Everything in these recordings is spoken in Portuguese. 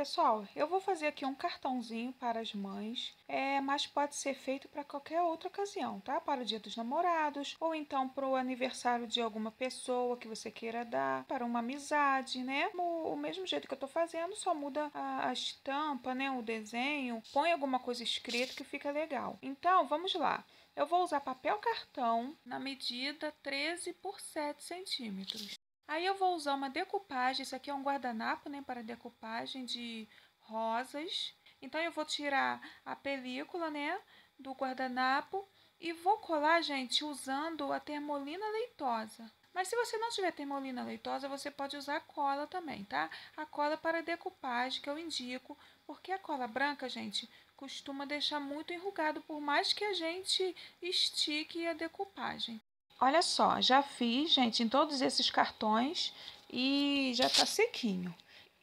pessoal, eu vou fazer aqui um cartãozinho para as mães, é, mas pode ser feito para qualquer outra ocasião, tá? Para o dia dos namorados, ou então para o aniversário de alguma pessoa que você queira dar, para uma amizade, né? O, o mesmo jeito que eu estou fazendo, só muda a, a estampa, né? O desenho, põe alguma coisa escrita que fica legal. Então, vamos lá. Eu vou usar papel cartão na medida 13 por 7 centímetros. Aí eu vou usar uma decupagem, isso aqui é um guardanapo, né, para decupagem de rosas. Então eu vou tirar a película, né, do guardanapo e vou colar, gente, usando a termolina leitosa. Mas se você não tiver termolina leitosa, você pode usar a cola também, tá? A cola para decupagem, que eu indico, porque a cola branca, gente, costuma deixar muito enrugado, por mais que a gente estique a decupagem. Olha só, já fiz, gente, em todos esses cartões e já tá sequinho.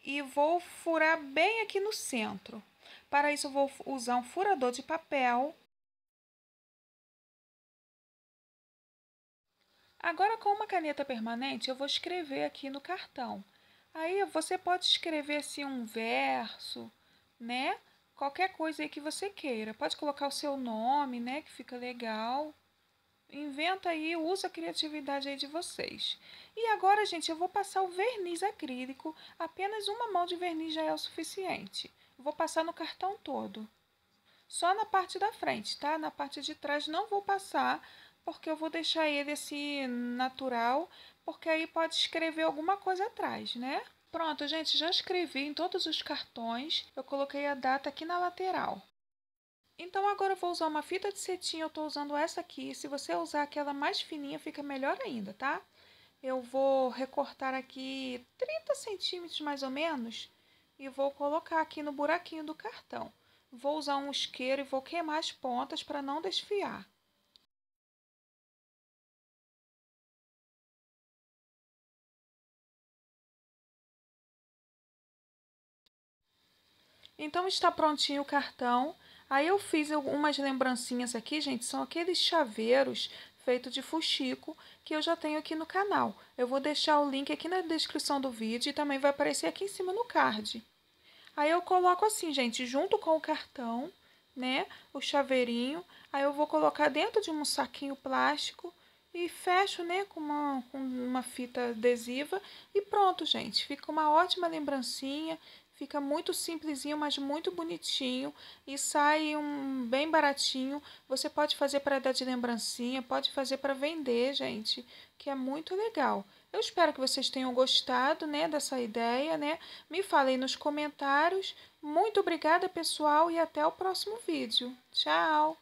E vou furar bem aqui no centro. Para isso, vou usar um furador de papel. Agora, com uma caneta permanente, eu vou escrever aqui no cartão. Aí, você pode escrever, assim, um verso, né? Qualquer coisa aí que você queira. Pode colocar o seu nome, né, que fica legal. Inventa aí, usa a criatividade aí de vocês. E agora, gente, eu vou passar o verniz acrílico. Apenas uma mão de verniz já é o suficiente. Vou passar no cartão todo. Só na parte da frente, tá? Na parte de trás não vou passar, porque eu vou deixar ele assim natural, porque aí pode escrever alguma coisa atrás, né? Pronto, gente, já escrevi em todos os cartões. Eu coloquei a data aqui na lateral. Então agora eu vou usar uma fita de cetim, eu estou usando essa aqui. Se você usar aquela mais fininha, fica melhor ainda, tá? Eu vou recortar aqui 30 centímetros mais ou menos e vou colocar aqui no buraquinho do cartão. Vou usar um isqueiro e vou queimar as pontas para não desfiar. Então está prontinho o cartão. Aí eu fiz algumas lembrancinhas aqui, gente, são aqueles chaveiros feito de fuxico que eu já tenho aqui no canal. Eu vou deixar o link aqui na descrição do vídeo e também vai aparecer aqui em cima no card. Aí eu coloco assim, gente, junto com o cartão, né, o chaveirinho, aí eu vou colocar dentro de um saquinho plástico e fecho, né, com uma, com uma fita adesiva e pronto, gente. Fica uma ótima lembrancinha, Fica muito simplesinho, mas muito bonitinho e sai um bem baratinho. Você pode fazer para dar de lembrancinha, pode fazer para vender, gente, que é muito legal. Eu espero que vocês tenham gostado, né, dessa ideia, né? Me falem nos comentários. Muito obrigada, pessoal, e até o próximo vídeo. Tchau.